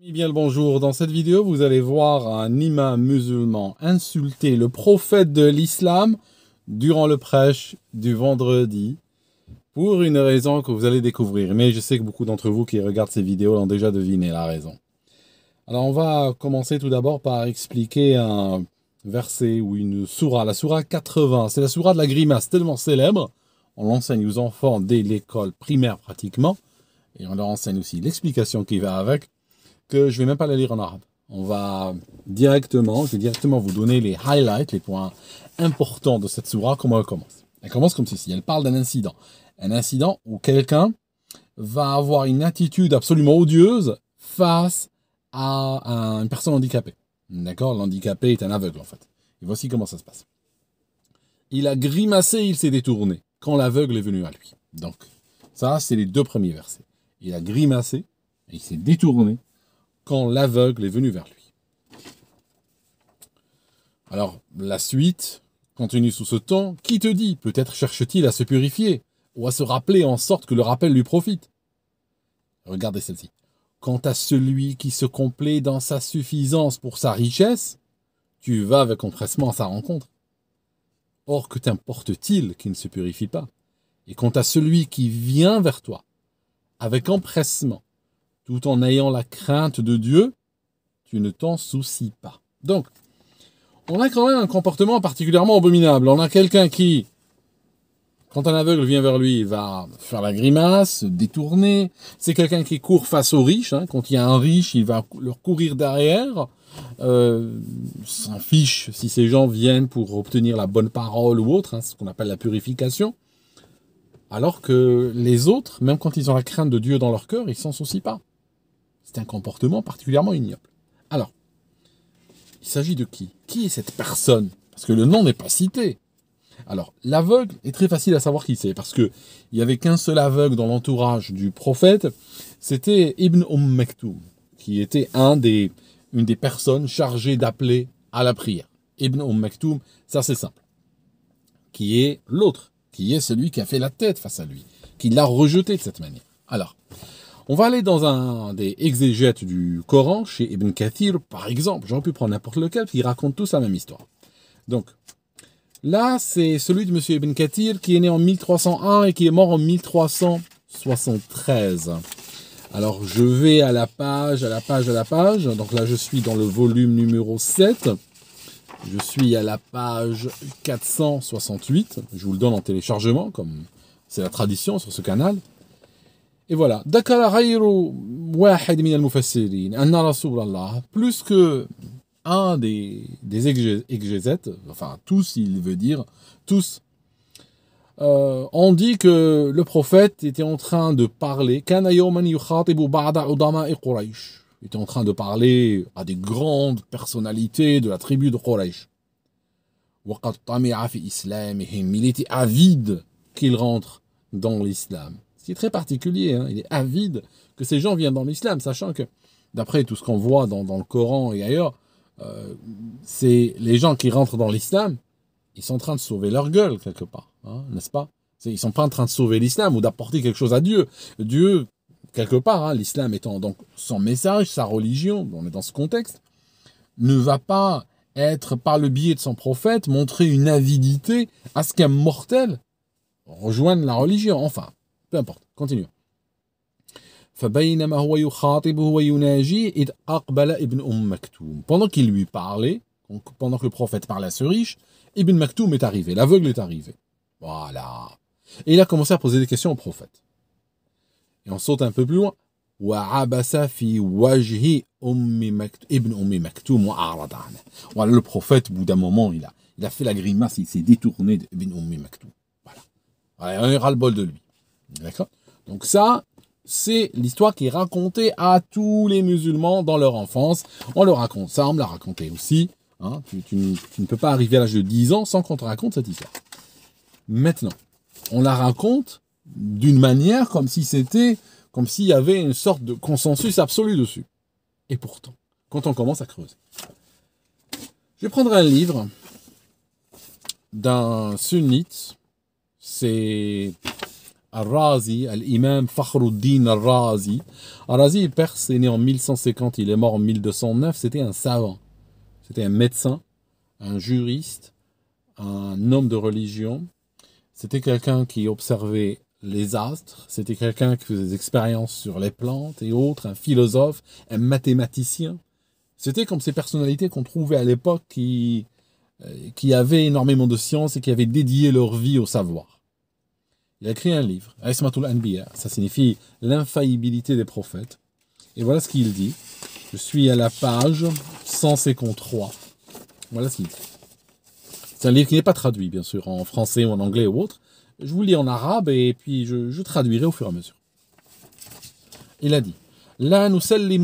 Bien le bonjour, dans cette vidéo vous allez voir un imam musulman insulter le prophète de l'islam durant le prêche du vendredi pour une raison que vous allez découvrir. Mais je sais que beaucoup d'entre vous qui regardent ces vidéos l'ont déjà deviné la raison. Alors on va commencer tout d'abord par expliquer un verset ou une sourate, la sourate 80. C'est la sourate de la grimace, tellement célèbre. On l'enseigne aux enfants dès l'école primaire pratiquement. Et on leur enseigne aussi l'explication qui va avec que je vais même pas la lire en arabe. On va directement, je vais directement vous donner les highlights, les points importants de cette sourate, comment elle commence. Elle commence comme ceci, elle parle d'un incident. Un incident où quelqu'un va avoir une attitude absolument odieuse face à une personne handicapée. D'accord L'handicapé est un aveugle en fait. Et voici comment ça se passe. Il a grimacé, il s'est détourné quand l'aveugle est venu à lui. Donc, ça, c'est les deux premiers versets. Il a grimacé, il s'est détourné quand l'aveugle est venu vers lui. Alors, la suite continue sous ce temps. Qui te dit Peut-être cherche-t-il à se purifier ou à se rappeler en sorte que le rappel lui profite. Regardez celle-ci. Quant à celui qui se complaît dans sa suffisance pour sa richesse, tu vas avec empressement à sa rencontre. Or, que t'importe-t-il qu'il ne se purifie pas Et quant à celui qui vient vers toi, avec empressement, tout en ayant la crainte de Dieu, tu ne t'en soucies pas. Donc, on a quand même un comportement particulièrement abominable. On a quelqu'un qui, quand un aveugle vient vers lui, il va faire la grimace, détourner. C'est quelqu'un qui court face aux riches. Hein. Quand il y a un riche, il va leur courir derrière. Euh, s'en fiche si ces gens viennent pour obtenir la bonne parole ou autre, hein, ce qu'on appelle la purification. Alors que les autres, même quand ils ont la crainte de Dieu dans leur cœur, ils s'en soucient pas. C'est un comportement particulièrement ignoble. Alors, il s'agit de qui Qui est cette personne Parce que le nom n'est pas cité. Alors, l'aveugle est très facile à savoir qui c'est, parce que il n'y avait qu'un seul aveugle dans l'entourage du prophète, c'était Ibn Umm Maktoum, qui était un des, une des personnes chargées d'appeler à la prière. Ibn Umm Maktoum, ça c'est simple. Qui est l'autre, qui est celui qui a fait la tête face à lui, qui l'a rejeté de cette manière. Alors, on va aller dans un des exégètes du Coran, chez Ibn Kathir par exemple. J'aurais pu prendre n'importe lequel, qui racontent tous la même histoire. Donc, là, c'est celui de M. Ibn Kathir qui est né en 1301 et qui est mort en 1373. Alors, je vais à la page, à la page, à la page. Donc là, je suis dans le volume numéro 7. Je suis à la page 468. Je vous le donne en téléchargement, comme c'est la tradition sur ce canal. Et voilà. Dakar Ghayru Wahid min al-Mufassirin, anna Rasulallah, plus que un des, des exégètes, enfin tous, il veut dire, tous, euh, on dit que le prophète était en train de parler, kana yawman yukhatibu ba'da Udama quraish. Il était en train de parler à des grandes personnalités de la tribu de Quraysh. وقد طمع في Il était avide qu'il rentre dans l'islam qui est très particulier. Hein. Il est avide que ces gens viennent dans l'islam, sachant que, d'après tout ce qu'on voit dans, le Coran et ailleurs, euh, c'est les gens qui rentrent dans l'islam, ils sont en train de sauver leur gueule quelque part, hein, n'est-ce pas Ils sont pas en train de sauver l'islam ou d'apporter quelque chose à Dieu. Dieu, quelque part, hein, l'islam étant donc son message, sa religion, on est dans ce contexte, ne va pas être par le biais de son prophète montrer une avidité à ce qu'un mortel rejoigne la religion. Enfin, peu importe, continuons. Pendant qu'il lui parlait, pendant que le prophète parlait à ce riche, Ibn Maktoum est arrivé, l'aveugle est arrivé. Voilà. Et il a commencé à poser des questions au prophète. Et on saute un peu plus loin. Voilà, le prophète, au bout d'un moment, il a, fait la grimace, il s'est détourné d'Ibn Ummi Maktoum. Voilà. On ira le bol de lui. D'accord Donc ça, c'est l'histoire qui est racontée à tous les musulmans dans leur enfance. On le raconte ça, on me l'a raconté aussi. Hein. tu, ne peux pas arriver à l'âge de 10 ans sans qu'on te raconte cette histoire. Maintenant, on la raconte d'une manière comme si c'était, comme s'il y avait une sorte de consensus absolu dessus. Et pourtant, quand on commence à creuser. Je prendrai un livre d'un sunnite, c'est Al-Razi, l'imam Fakhruddin Al-Razi. Al-Razi est est né en 1150, il est mort en 1209. C'était un savant, c'était un médecin, un juriste, un homme de religion. C'était quelqu'un qui observait les astres, c'était quelqu'un qui faisait des expériences sur les plantes et autres, un philosophe, un mathématicien. C'était comme ces personnalités qu'on trouvait à l'époque qui, euh, qui avaient énormément de science et qui avaient dédié leur vie au savoir. Il a écrit un livre, Aismatul Anbiya, ça signifie l'infaillibilité des prophètes. Et voilà ce qu'il dit. Je suis à la page 153. Voilà ce qu'il dit. C'est un livre qui n'est pas traduit, bien sûr, en français ou en anglais ou autre. Je vous lis en arabe et puis je, je traduirai au fur et à mesure. Il a dit Nous n'acceptons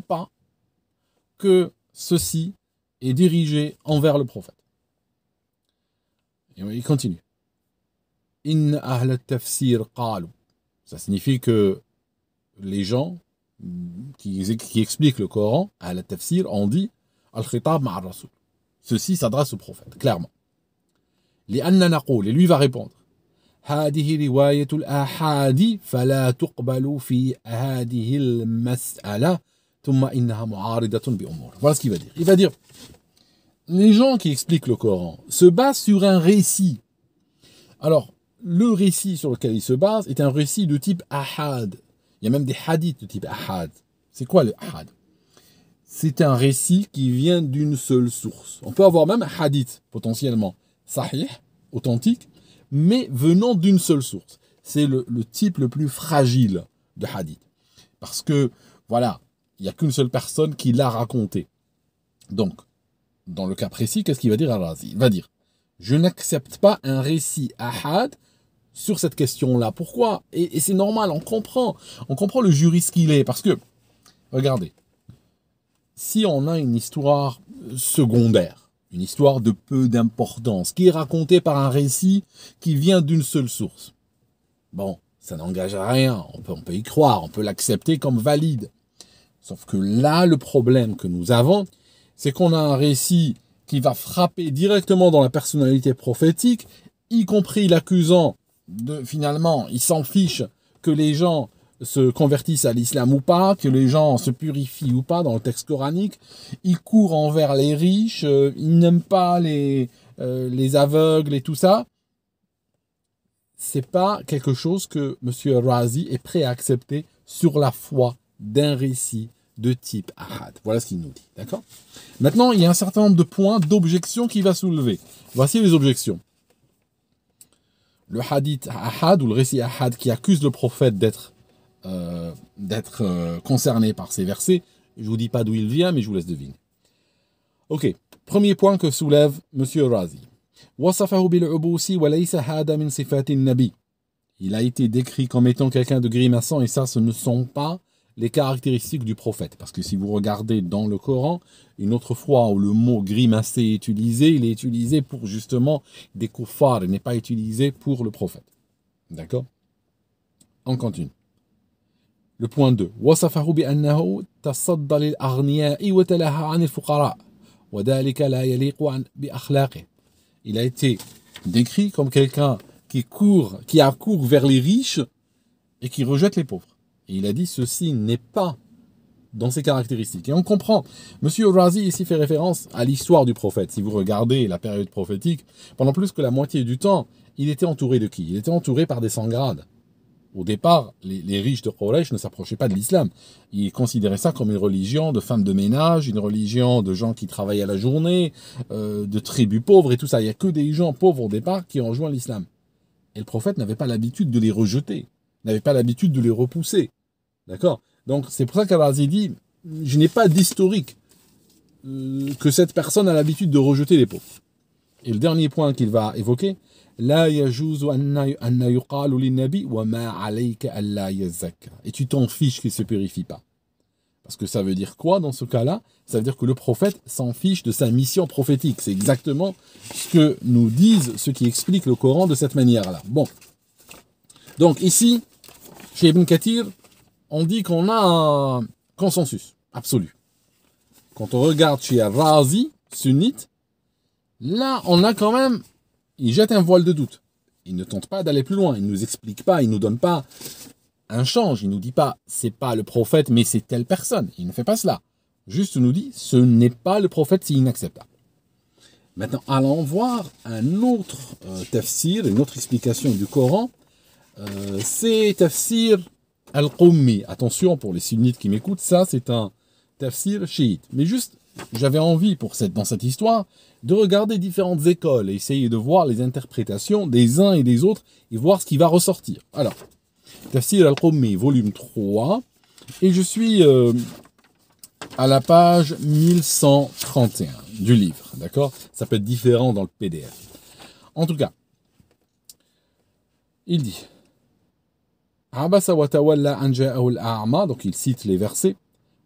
pas que ceci est dirigé envers le prophète. Il continue. In ahl tafsir qalu. Ça signifie que les gens qui, qui expliquent le Coran, ahl tafsir, ont dit al-khitab ma'a rasul. Ceci s'adresse au prophète, clairement. anna naqul, et lui va répondre. هذه رواية الآحاد فلا تقبل في هذه المسألة ثم إنها معارضة بأمور. Voilà ce qu'il va dire. Il va dire les gens qui expliquent le Coran se basent sur un récit. Alors, le récit sur lequel ils se basent est un récit de type ahad. Il y a même des hadiths de type ahad. C'est quoi le ahad C'est un récit qui vient d'une seule source. On peut avoir même un hadith, potentiellement sahih, authentique, mais venant d'une seule source. C'est le, le, type le plus fragile de hadith. Parce que, voilà, il n'y a qu'une seule personne qui l'a raconté. Donc, dans le cas précis, qu'est-ce qu'il va dire Al-Razi Il va dire Je n'accepte pas un récit ahad sur cette question-là. Pourquoi Et, c'est normal, on comprend. On comprend le juriste qu'il est. Parce que, regardez, si on a une histoire secondaire, une histoire de peu d'importance, qui est racontée par un récit qui vient d'une seule source, bon, ça n'engage à rien. On peut, on peut y croire, on peut l'accepter comme valide. Sauf que là, le problème que nous avons, c'est qu'on a un récit qui va frapper directement dans la personnalité prophétique, y compris l'accusant de finalement, il s'en fiche que les gens se convertissent à l'islam ou pas, que les gens se purifient ou pas dans le texte coranique, il court envers les riches, euh, il n'aime pas euh, les, aveugles et tout ça. C'est pas quelque chose que M. Razi est prêt à accepter sur la foi d'un récit de type ahad. Voilà ce qu'il nous dit. D'accord Maintenant, il y a un certain nombre de points d'objection qu'il va soulever. Voici les objections. Le hadith ahad ou le récit ahad qui accuse le prophète d'être euh, d'être euh, concerné par ces versets. Je vous dis pas d'où il vient, mais je vous laisse deviner. Ok, premier point que soulève Monsieur Razi. Il a été décrit comme étant quelqu'un de grimaçant et ça, ce ne sont pas les caractéristiques du prophète. Parce que si vous regardez dans le Coran, une autre fois où le mot grimacé est utilisé, il est utilisé pour justement des koufars, il n'est pas utilisé pour le prophète. D'accord On continue. Le point 2. Il a été décrit comme quelqu'un qui court, qui accourt vers les riches et qui rejette les pauvres. Et il a dit ceci n'est pas dans ses caractéristiques. Et on comprend. Monsieur Orazi ici fait référence à l'histoire du prophète. Si vous regardez la période prophétique, pendant plus que la moitié du temps, il était entouré de qui Il était entouré par des sans-grades. Au départ, les, riches de Quraish ne s'approchaient pas de l'islam. Ils considéraient ça comme une religion de femmes de ménage, une religion de gens qui travaillent à la journée, euh, de tribus pauvres et tout ça. Il n'y a que des gens pauvres au départ qui ont rejoint l'islam. Et le prophète n'avait pas l'habitude de les rejeter, n'avait pas l'habitude de les repousser. D'accord Donc c'est pour ça dit, je n'ai pas d'historique euh, que cette personne a l'habitude de rejeter les pauvres. Et le dernier point qu'il va évoquer, et tu t'en fiches qu'il ne se purifie pas. Parce que ça veut dire quoi dans ce cas-là Ça veut dire que le prophète s'en fiche de sa mission prophétique. C'est exactement ce que nous disent ceux qui expliquent le Coran de cette manière-là. Bon. Donc ici, chez Ibn Kathir, on dit qu'on a un consensus absolu. Quand on regarde chez Razi, sunnite, là, on a quand même, il jette un voile de doute. Il ne tente pas d'aller plus loin, il ne nous explique pas, il ne nous donne pas un change, il ne nous dit pas, c'est pas le prophète, mais c'est telle personne. Il ne fait pas cela. Juste nous dit, ce n'est pas le prophète, c'est inacceptable. Maintenant, allons voir un autre euh, tafsir, une autre explication du Coran. Euh, c'est tafsir Al-Qummi. Attention pour les sunnites qui m'écoutent, ça c'est un tafsir chiite. Mais juste, j'avais envie pour cette, dans cette histoire de regarder différentes écoles et essayer de voir les interprétations des uns et des autres et voir ce qui va ressortir. Alors, tafsir Al-Qummi, volume 3, et je suis euh, à la page 1131 du livre, d'accord Ça peut être différent dans le PDF. En tout cas, il dit عبس وتولى أن جاءه الأعمى donc il cite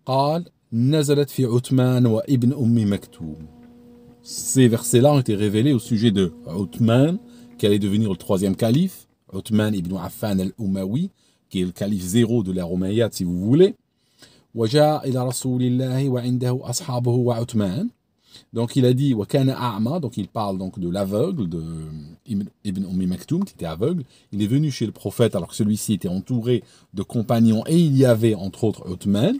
قال نزلت في عثمان وابن أم مكتوم ces versets-là ont été révélés au sujet de Othman qui allait devenir le troisième calife Othman ibn Affan al-Umawi qui est le calife zéro de la Romayyad si vous voulez وجاء إلى رسول الله وعنده أصحابه وعثمان Donc il a dit A'ma, donc il parle donc de l'aveugle, de Ibn Ummi Maktoum, qui était aveugle. Il est venu chez le prophète alors que celui-ci était entouré de compagnons et il y avait entre autres Othman.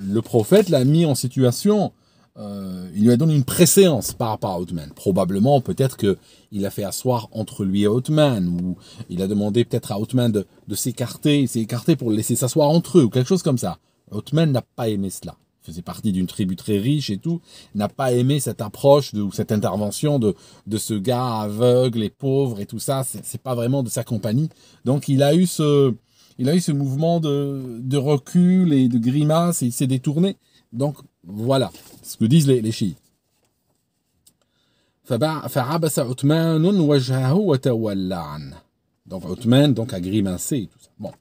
Le prophète l'a mis en situation, euh, il lui a donné une préséance par rapport à Othman. Probablement, peut-être qu'il a fait asseoir entre lui et Othman, ou il a demandé peut-être à Othman de, de s'écarter, s'est écarté pour le laisser s'asseoir entre eux, ou quelque chose comme ça. Othman n'a pas aimé cela. Il faisait partie d'une tribu très riche et tout, n'a pas aimé cette approche de, ou cette intervention de, de ce gars aveugle et pauvre et tout ça. C'est pas vraiment de sa compagnie. Donc il a eu ce, il a eu ce mouvement de, de recul et de grimace et il s'est détourné. Donc voilà ce que disent les, les chiites. Donc Othman donc a grimacé et tout ça. Bon.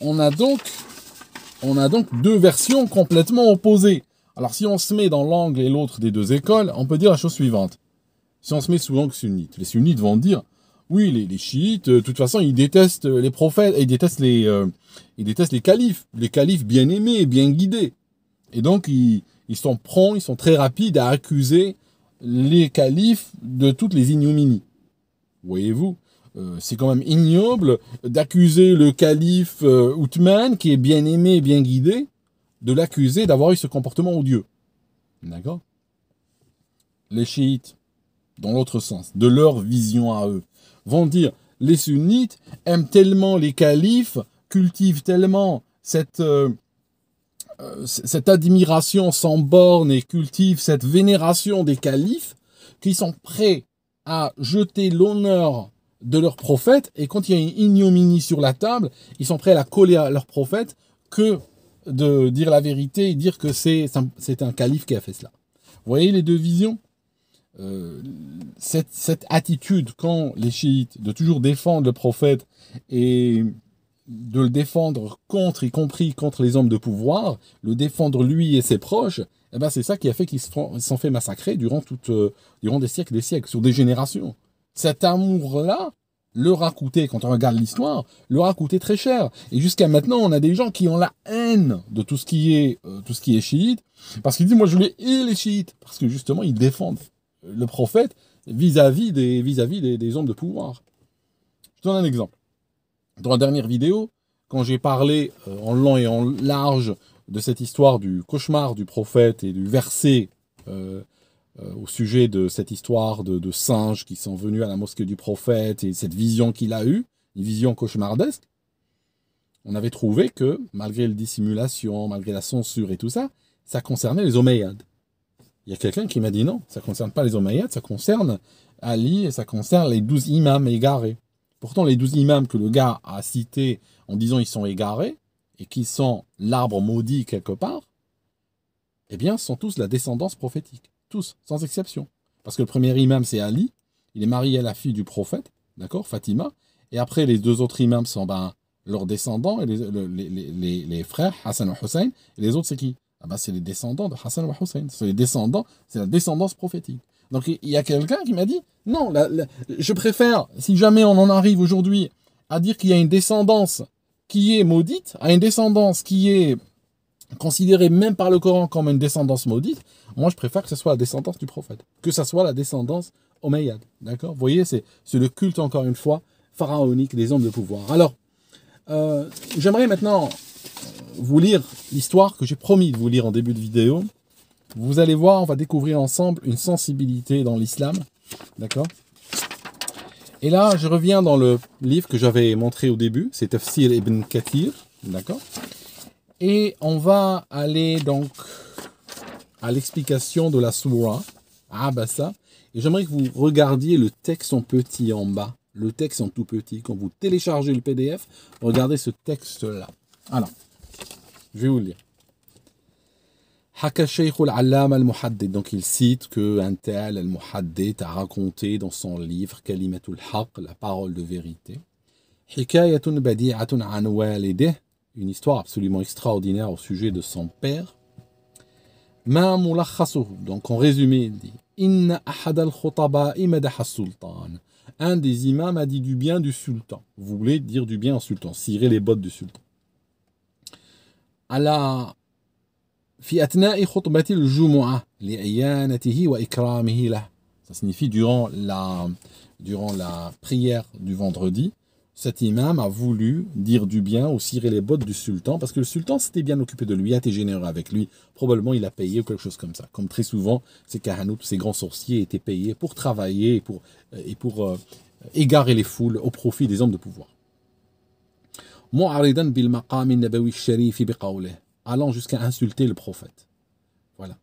On a donc on a donc deux versions complètement opposées. Alors si on se met dans l'angle et l'autre des deux écoles, on peut dire la chose suivante. Si on se met sous l'angle sunnite, les sunnites vont dire oui, les, chiites, euh, de toute façon, ils détestent euh, les prophètes, ils détestent les, euh, ils détestent les califes, les califes bien aimés, bien guidés. Et donc, ils, ils sont prompts, ils sont très rapides à accuser les califes de toutes les ignominies. Voyez-vous euh, c'est quand même ignoble d'accuser le calife euh, outhman qui est bien aimé et bien guidé, de l'accuser d'avoir eu ce comportement odieux. D'accord Les chiites, dans l'autre sens, de leur vision à eux, vont dire les sunnites aiment tellement les califes, cultivent tellement cette, euh, cette admiration sans borne et cultivent cette vénération des califes, qu'ils sont prêts à jeter l'honneur de leur prophète, et quand il y a une ignominie sur la table, ils sont prêts à la coller à leur prophète que de dire la vérité et dire que c'est un calife qui a fait cela. Vous voyez les deux visions euh, cette, attitude quand les chiites de toujours défendre le prophète et de le défendre contre, y compris contre les hommes de pouvoir, le défendre lui et ses proches, et eh ben c'est ça qui a fait qu'ils se sont fait massacrer durant, toute, euh, durant des siècles, des siècles, sur des générations. Cet amour-là leur a coûté, quand on regarde l'histoire, leur a coûté très cher. Et jusqu'à maintenant, on a des gens qui ont la haine de tout ce qui est, euh, tout ce qui est chiite, parce qu'ils disent, moi je voulais et les chiites, parce que justement, ils défendent le prophète vis-à-vis des, vis-à-vis des, hommes de pouvoir. Je donne un exemple. Dans la dernière vidéo, quand j'ai parlé euh, en long et en large de cette histoire du cauchemar du prophète et du verset euh, euh, au sujet de cette histoire de, singes qui sont venus à la mosquée du prophète et cette vision qu'il a eue, une vision cauchemardesque, on avait trouvé que, malgré les dissimulation, malgré la censure et tout ça, ça concernait les Omeyyades. Il y a quelqu'un qui m'a dit non, ça ne concerne pas les Omeyyades, ça concerne Ali et ça concerne les douze imams égarés. Pourtant, les douze imams que le gars a cités en disant ils sont égarés et qui sont l'arbre maudit quelque part, eh bien, sont tous la descendance prophétique. Tous, sans exception. Parce que le premier imam, c'est Ali. Il est marié à la fille du prophète, d'accord, Fatima. Et après, les deux autres imams sont ben, leurs descendants, et les, frères, Hassan et Hussein. Et les autres, c'est qui ah ben, C'est les descendants de Hassan et Hussein. C'est les descendants, c'est la descendance prophétique. Donc il y a quelqu'un qui m'a dit, non, je préfère, si jamais on en arrive aujourd'hui à dire qu'il y a une descendance qui est maudite, à une descendance qui est considéré même par le Coran comme une descendance maudite, moi je préfère que ce soit la descendance du prophète, que ce soit la descendance omeyyade. D'accord Vous voyez, c'est le culte, encore une fois, pharaonique des hommes de pouvoir. Alors, euh, j'aimerais maintenant euh, vous lire l'histoire que j'ai promis de vous lire en début de vidéo. Vous allez voir, on va découvrir ensemble une sensibilité dans l'islam. D'accord Et là, je reviens dans le livre que j'avais montré au début, c'est Tafsir ibn Kathir. D'accord et on va aller donc à l'explication de la Soura, à ah, bah ça. Et j'aimerais que vous regardiez le texte en petit en bas, le texte en tout petit. Quand vous téléchargez le PDF, regardez ce texte-là. Alors, je vais vous le lire. Donc il cite un tel al muhaddith a raconté dans son livre Kalimatul Haq, la parole de vérité une histoire absolument extraordinaire au sujet de son père. donc en résumé, il dit Un des imams a dit du bien du sultan. Vous voulez dire du bien au sultan, cirer les bottes du sultan. ça signifie durant la, durant la prière du vendredi, cet imam a voulu dire du bien ou cirer les bottes du sultan, parce que le sultan s'était bien occupé de lui, a été généreux avec lui. Probablement, il a payé ou quelque chose comme ça. Comme très souvent, ces kahanouts, ces grands sorciers étaient payés pour travailler et pour, euh, et pour euh, égarer les foules au profit des hommes de pouvoir. allant jusqu'à insulter le prophète. Voilà.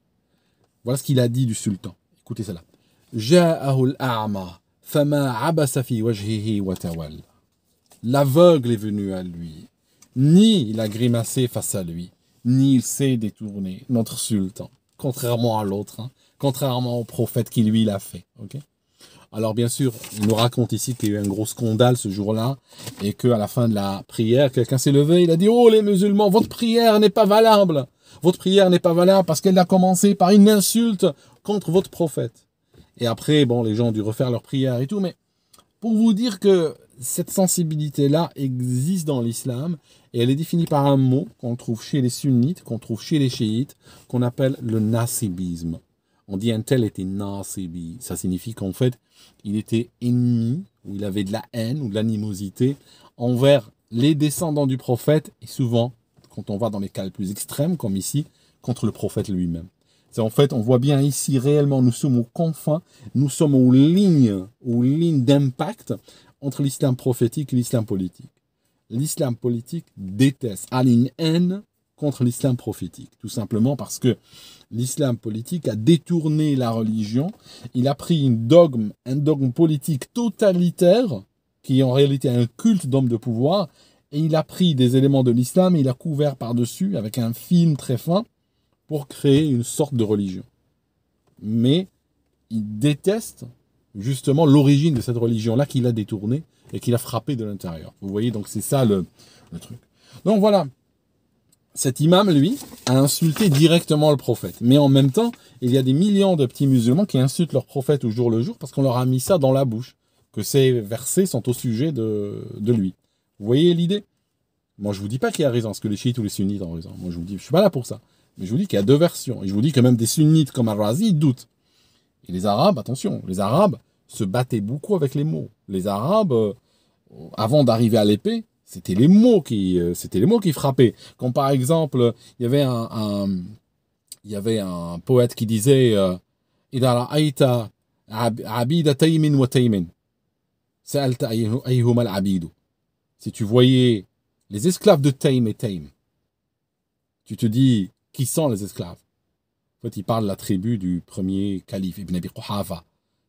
Voilà ce qu'il a dit du sultan. Écoutez cela. L'aveugle est venu à lui, ni il a grimacé face à lui, ni il s'est détourné, notre sultan, contrairement à l'autre, hein. contrairement au prophète qui lui l'a fait. ok alors bien sûr, il nous raconte ici qu'il y a eu un gros scandale ce jour-là et qu'à la fin de la prière, quelqu'un s'est levé, il a dit "Oh les musulmans, votre prière n'est pas valable. Votre prière n'est pas valable parce qu'elle a commencé par une insulte contre votre prophète." Et après, bon, les gens ont dû refaire leur prière et tout, mais pour vous dire que cette sensibilité-là existe dans l'islam et elle est définie par un mot qu'on trouve chez les sunnites, qu'on trouve chez les chiites, qu'on appelle le nasibisme. On dit un tel était nasibi. Ça signifie qu'en fait, il était ennemi, ou il avait de la haine ou de l'animosité envers les descendants du prophète, et souvent, quand on va dans les cas les plus extrêmes, comme ici, contre le prophète lui-même. C'est en fait, on voit bien ici réellement, nous sommes aux confins, nous sommes aux lignes, aux lignes d'impact entre l'islam prophétique et l'islam politique. L'islam politique déteste, a une haine contre l'islam prophétique, tout simplement parce que l'islam politique a détourné la religion, il a pris une dogme, un dogme politique totalitaire, qui est en réalité un culte d'hommes de pouvoir, et il a pris des éléments de l'islam et il a couvert par-dessus avec un film très fin pour créer une sorte de religion. Mais il déteste justement l'origine de cette religion-là qu'il a détournée et qu'il a frappé de l'intérieur. Vous voyez, donc c'est ça le, truc. Donc voilà, cet imam, lui, a insulté directement le prophète. Mais en même temps, il y a des millions de petits musulmans qui insultent leur prophète au jour le jour parce qu'on leur a mis ça dans la bouche, que ces versets sont au sujet de, de lui. Vous voyez l'idée Moi, je vous dis pas qu'il y a raison, parce que les chiites ou les sunnites ont raison. Moi, je vous dis, je suis pas là pour ça. Mais je vous dis qu'il y a deux versions. Et je vous dis que même des sunnites comme Al-Razi doutent. Et les Arabes, attention, les Arabes se battaient beaucoup avec les mots. Les Arabes, euh, avant d'arriver à l'épée, c'était les mots qui, euh, c'était les mots qui frappaient. Quand par exemple, il y avait un, il y avait un poète qui disait euh, Si tu voyais les esclaves de Taïm et Taïm, tu te dis qui sont les esclaves fait, il parle de la tribu du premier calife, Ibn Abi Quhafa,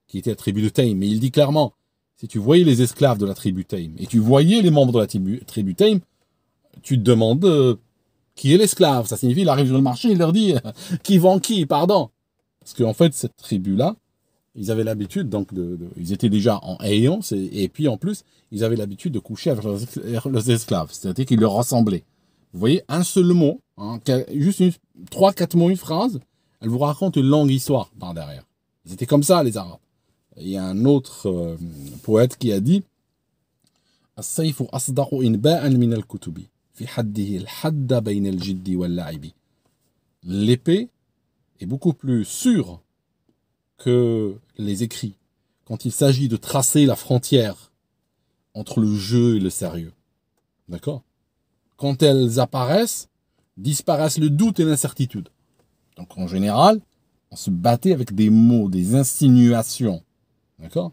qui était la tribu de Taïm. Mais il dit clairement, si tu voyais les esclaves de la tribu Taïm, et tu voyais les membres de la tribu, tribu Taïm, tu te demandes euh, qui est l'esclave. Ça signifie, il arrive sur le marché, il leur dit, qui vend qui, pardon. Parce qu'en fait, cette tribu-là, ils avaient l'habitude, donc, de, ils étaient déjà en ayant, et, puis en plus, ils avaient l'habitude de coucher avec leurs, esclaves, c'est-à-dire qu'ils leur ressemblaient. Vous voyez, un seul mot, hein, juste trois, quatre mots, une phrase, elle vous raconte une longue histoire par derrière. Ils étaient comme ça, les Arabes. Il y a un autre euh, poète qui a dit L'épée est beaucoup plus sûre que les écrits quand il s'agit de tracer la frontière entre le jeu et le sérieux. D'accord Quand elles apparaissent, disparaissent le doute et l'incertitude. Donc en général, on se battait avec des mots, des insinuations. D'accord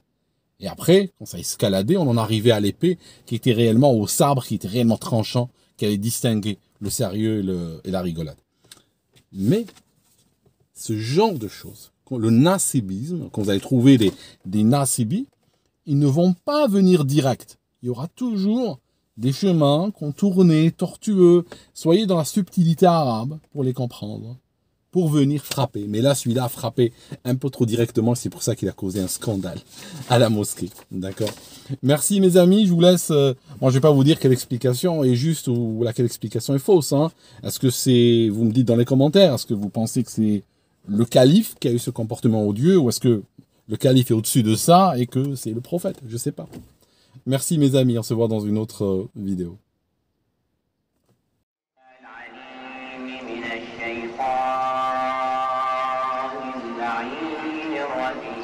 Et après, quand ça escaladait, on en arrivait à l'épée qui était réellement au sabre, qui était réellement tranchant, qui allait distinguer le sérieux et, la rigolade. Mais ce genre de choses, le nasibisme, quand vous allez trouver des, des nasibis, ils ne vont pas venir direct. Il y aura toujours des chemins contournés, tortueux. Soyez dans la subtilité arabe pour les comprendre pour venir frapper. Mais là, celui-là a frappé un peu trop directement. C'est pour ça qu'il a causé un scandale à la mosquée. D'accord Merci, mes amis. Je vous laisse. Euh, moi, je vais pas vous dire quelle explication est juste ou laquelle explication est fausse. Hein. Est-ce que c'est. Vous me dites dans les commentaires. Est-ce que vous pensez que c'est le calife qui a eu ce comportement odieux ou est-ce que le calife est au-dessus de ça et que c'est le prophète Je sais pas. Merci, mes amis. On se voit dans une autre euh, vidéo. الرحيم الرحيم